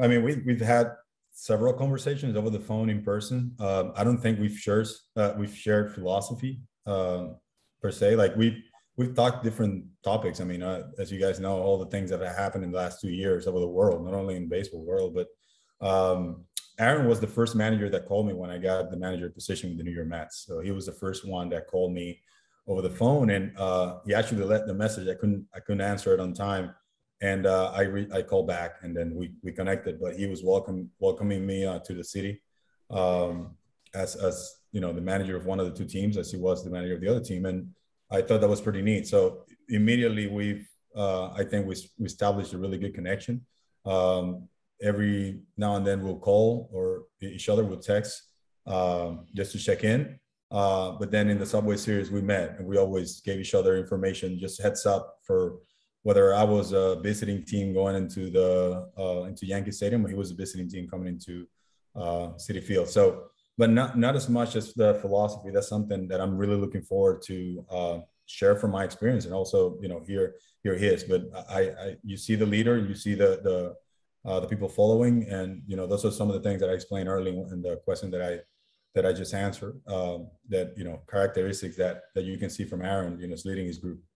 I mean, we, we've had several conversations over the phone in person. Um, I don't think we've shared uh, we've shared philosophy um, per se. Like we've we've talked different topics. I mean, uh, as you guys know, all the things that have happened in the last two years over the world, not only in baseball world, but um, Aaron was the first manager that called me when I got the manager position with the New York Mets. So he was the first one that called me over the phone, and uh, he actually let the message. I couldn't I couldn't answer it on time and uh, I re- I called back and then we we connected. But he was welcome welcoming me uh, to the city um, as as you know the manager of one of the two teams, as he was the manager of the other team, and I thought that was pretty neat. So immediately we've uh, I think we we established a really good connection. Um, every now and then we'll call or each other will text um, just to check in. Uh, but then in the Subway Series we met and we always gave each other information, just heads up for whether I was a visiting team going into the uh, into Yankee Stadium or he was a visiting team coming into uh, City Field. So, but not not as much as the philosophy. That's something that I'm really looking forward to uh, share from my experience and also you know hear hear his. But I, I you see the leader, you see the the uh, the people following, and you know those are some of the things that I explained early in the question that I that I just answered. Um, that you know characteristics that that you can see from Aaron, you know, is leading his group.